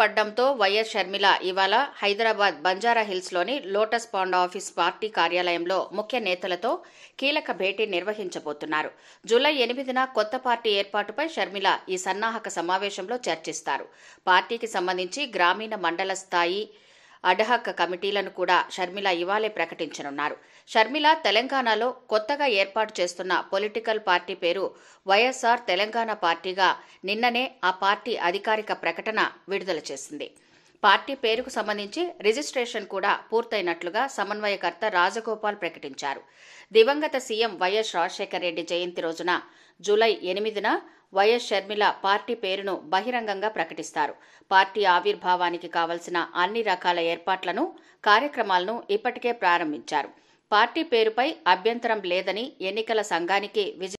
పడ్డంతో వైఎస్ షర్మిల ఇవాళ హైదరాబాద్ బంజారా హిల్స్లోని lotus pond office party కార్యాలయంలో ముఖ్య నేతలతో కీలక భేటీ నిర్వహించబోతున్నారు జూలై ఎనిమిదిన కొత్త పార్టీ ఏర్పాటుపై షర్మిల ఈ సన్నాహక సమావేశంలో చర్చిస్తారు పార్టీకి సంబంధించి గ్రామీణ మండల స్థాయి అడ్హక్ కమిటీలను కూడా షర్మిల ఇవాళే ప్రకటించనున్నారు షర్మిల తెలంగాణలో కొత్తగా ఏర్పాటు చేస్తున్న పొలిటికల్ పార్టీ పేరు వైఎస్ఆర్ తెలంగాణ పార్టీగా నిన్ననే ఆ పార్టీ అధికారిక ప్రకటన విడుదల చేసింది పార్టీ పేరుకు సంబంధించి రిజిస్ట్రేషన్ కూడా పూర్తయినట్లుగా సమన్వయకర్త రాజగోపాల్ ప్రకటించారు దివంగత సీఎం వైఎస్ రాజశేఖర రెడ్డి జయంతి రోజున జూలై ఎనిమిదిన వైఎస్ షర్మిల పార్టీ పేరును బహిరంగంగా ప్రకటిస్తారు పార్టీ ఆవిర్భావానికి కావలసిన అన్ని రకాల ఏర్పాట్లను కార్యక్రమాలను ఇప్పటికే ప్రారంభించారు పార్టీ పేరుపై అభ్యంతరం లేదని ఎన్నికల సంఘానికి విజయ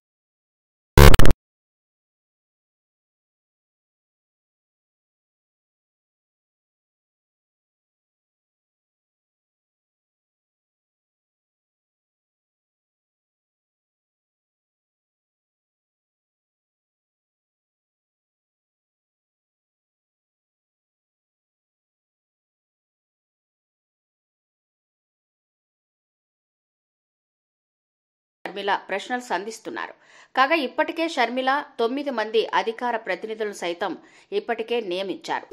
షర్మిల ప్రశ్నలు సంధిస్తున్నారు కాగా ఇప్పటికే షర్మిల తొమ్మిది మంది అధికార ప్రతినిధులను సైతం ఇప్పటికే నియమించారు